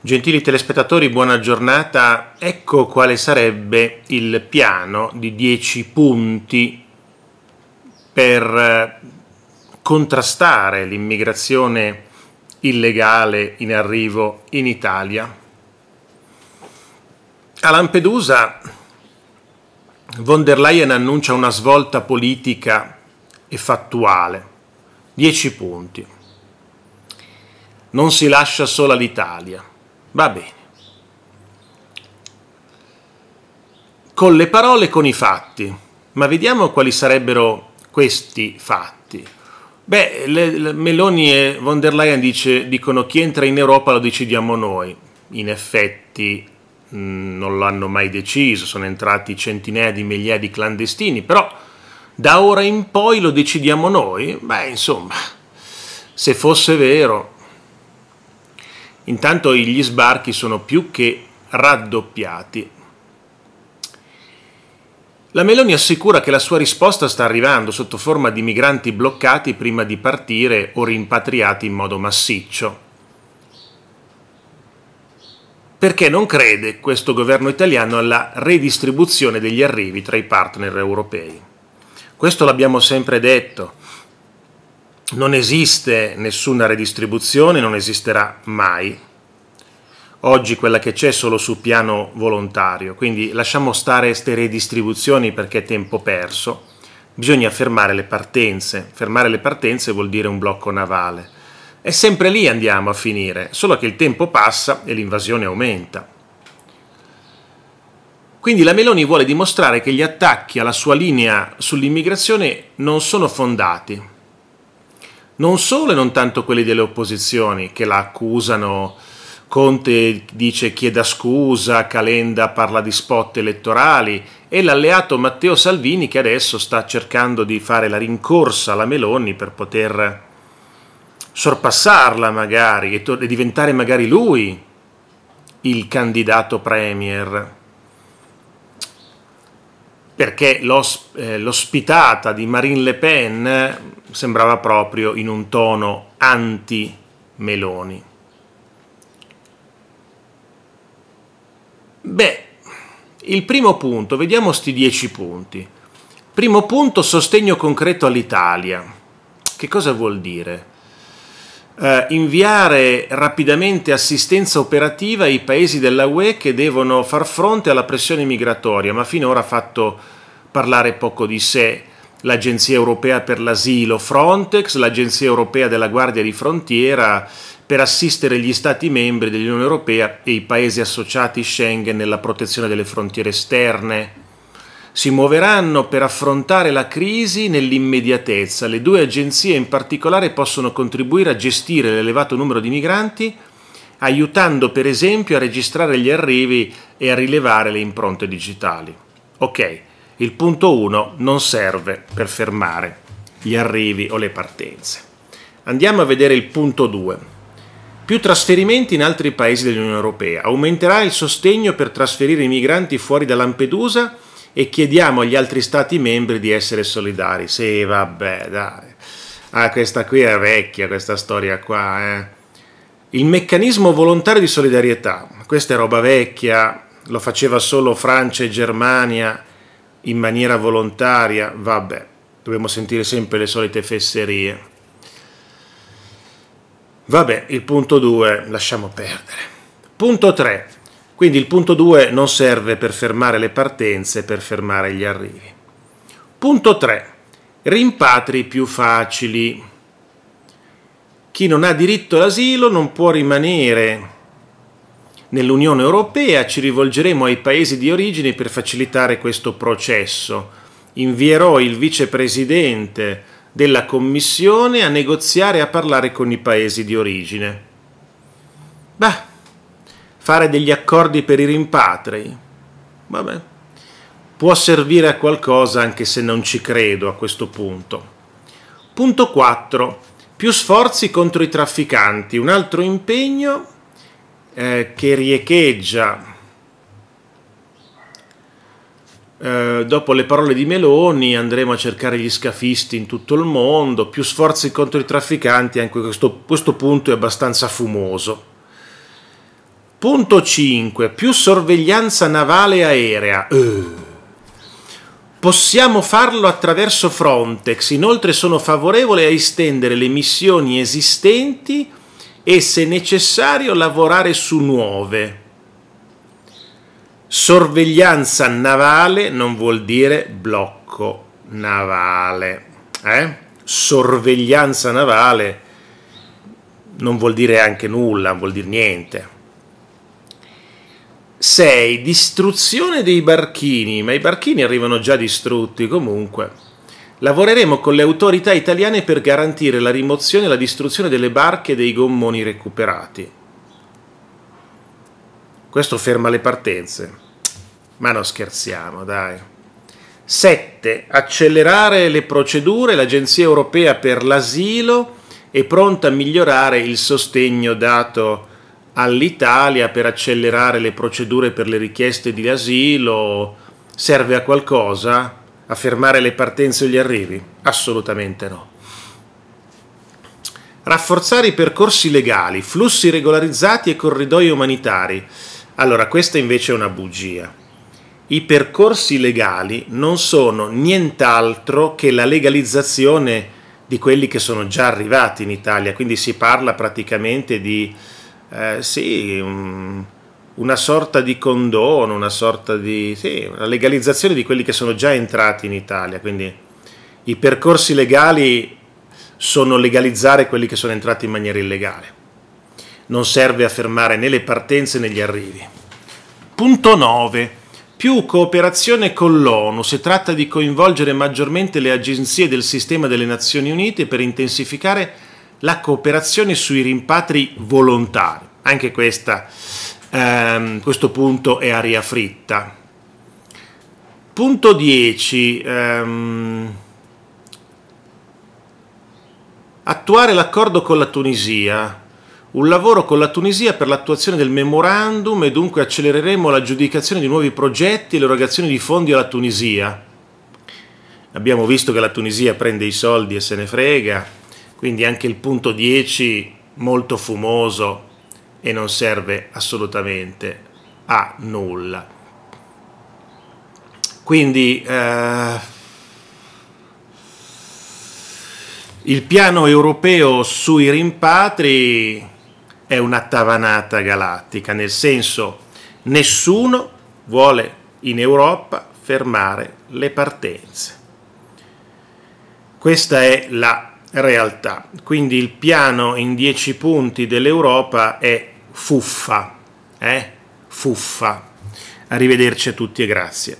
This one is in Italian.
Gentili telespettatori, buona giornata. Ecco quale sarebbe il piano di 10 punti per eh, contrastare l'immigrazione illegale in arrivo in Italia. A Lampedusa von der Leyen annuncia una svolta politica e fattuale. 10 punti. Non si lascia sola l'Italia. Va bene. Con le parole e con i fatti. Ma vediamo quali sarebbero questi fatti. Beh, le, le Meloni e von der Leyen dice, dicono chi entra in Europa lo decidiamo noi. In effetti mh, mm, non l'hanno mai deciso, sono entrati centinaia di migliaia di clandestini, però da ora in poi lo decidiamo noi? Beh, insomma, se fosse vero, Intanto gli sbarchi sono più che raddoppiati. La Meloni assicura che la sua risposta sta arrivando sotto forma di migranti bloccati prima di partire o rimpatriati in modo massiccio. Perché non crede questo governo italiano alla redistribuzione degli arrivi tra i partner europei. Questo l'abbiamo sempre detto, non esiste nessuna redistribuzione, non esisterà mai. Oggi quella che c'è è solo su piano volontario, quindi lasciamo stare queste redistribuzioni perché è tempo perso. Bisogna fermare le partenze. Fermare le partenze vuol dire un blocco navale. E sempre lì andiamo a finire, solo che il tempo passa e l'invasione aumenta. Quindi la Meloni vuole dimostrare che gli attacchi alla sua linea sull'immigrazione non sono fondati, non solo e non tanto quelli delle opposizioni che la accusano. Conte dice chieda scusa, Calenda parla di spot elettorali e l'alleato Matteo Salvini che adesso sta cercando di fare la rincorsa alla Meloni per poter sorpassarla magari e, to- e diventare magari lui il candidato premier. Perché l'os- eh, l'ospitata di Marine Le Pen sembrava proprio in un tono anti-Meloni. Beh, il primo punto, vediamo sti dieci punti. Primo punto, sostegno concreto all'Italia. Che cosa vuol dire? Uh, inviare rapidamente assistenza operativa ai paesi della UE che devono far fronte alla pressione migratoria, ma finora ha fatto parlare poco di sé l'Agenzia Europea per l'Asilo Frontex, l'Agenzia Europea della Guardia di Frontiera per assistere gli Stati membri dell'Unione Europea e i Paesi associati Schengen nella protezione delle frontiere esterne. Si muoveranno per affrontare la crisi nell'immediatezza. Le due agenzie in particolare possono contribuire a gestire l'elevato numero di migranti, aiutando per esempio a registrare gli arrivi e a rilevare le impronte digitali. Ok, il punto 1 non serve per fermare gli arrivi o le partenze. Andiamo a vedere il punto 2. Più trasferimenti in altri paesi dell'Unione Europea. Aumenterà il sostegno per trasferire i migranti fuori da Lampedusa e chiediamo agli altri Stati membri di essere solidari. Sì, vabbè, dai. Ah, questa qui è vecchia, questa storia qua. Eh. Il meccanismo volontario di solidarietà. Questa è roba vecchia, lo faceva solo Francia e Germania in maniera volontaria, vabbè, dobbiamo sentire sempre le solite fesserie. Vabbè, il punto 2 lasciamo perdere. Punto 3. Quindi il punto 2 non serve per fermare le partenze, per fermare gli arrivi. Punto 3. Rimpatri più facili. Chi non ha diritto all'asilo non può rimanere Nell'Unione Europea ci rivolgeremo ai paesi di origine per facilitare questo processo. Invierò il vicepresidente della Commissione a negoziare e a parlare con i paesi di origine. Beh, fare degli accordi per i rimpatri. Vabbè, può servire a qualcosa anche se non ci credo a questo punto. Punto 4. Più sforzi contro i trafficanti. Un altro impegno eh, che riecheggia eh, dopo le parole di Meloni andremo a cercare gli scafisti in tutto il mondo, più sforzi contro i trafficanti, anche questo, questo punto è abbastanza fumoso. Punto 5. Più sorveglianza navale e aerea. Uh. Possiamo farlo attraverso Frontex, inoltre sono favorevole a estendere le missioni esistenti e se necessario lavorare su nuove. Sorveglianza navale non vuol dire blocco navale. Eh? Sorveglianza navale non vuol dire anche nulla, non vuol dire niente. 6. Distruzione dei barchini, ma i barchini arrivano già distrutti comunque. Lavoreremo con le autorità italiane per garantire la rimozione e la distruzione delle barche e dei gommoni recuperati. Questo ferma le partenze. Ma non scherziamo, dai. 7. Accelerare le procedure. L'Agenzia europea per l'asilo è pronta a migliorare il sostegno dato all'Italia per accelerare le procedure per le richieste di asilo. Serve a qualcosa? a fermare le partenze o gli arrivi? Assolutamente no. Rafforzare i percorsi legali, flussi regolarizzati e corridoi umanitari. Allora, questa invece è una bugia. I percorsi legali non sono nient'altro che la legalizzazione di quelli che sono già arrivati in Italia, quindi si parla praticamente di eh, sì, un, una sorta di condono, una sorta di sì, una legalizzazione di quelli che sono già entrati in Italia, quindi i percorsi legali sono legalizzare quelli che sono entrati in maniera illegale. Non serve a fermare né le partenze né gli arrivi. Punto 9. Più cooperazione con l'ONU. Si tratta di coinvolgere maggiormente le agenzie del sistema delle Nazioni Unite per intensificare la cooperazione sui rimpatri volontari. Anche questa ehm, questo punto è aria fritta. Punto 10. Ehm, attuare l'accordo con la Tunisia. Un lavoro con la Tunisia per l'attuazione del memorandum e dunque accelereremo l'aggiudicazione di nuovi progetti e l'erogazione di fondi alla Tunisia. Abbiamo visto che la Tunisia prende i soldi e se ne frega, quindi anche il punto 10 molto fumoso e non serve assolutamente a nulla. Quindi eh, il piano europeo sui rimpatri è una tavanata galattica, nel senso nessuno vuole in Europa fermare le partenze. Questa è la realtà. Quindi il piano in 10 punti dell'Europa è fuffa. Eh? Fuffa. Arrivederci a tutti e grazie.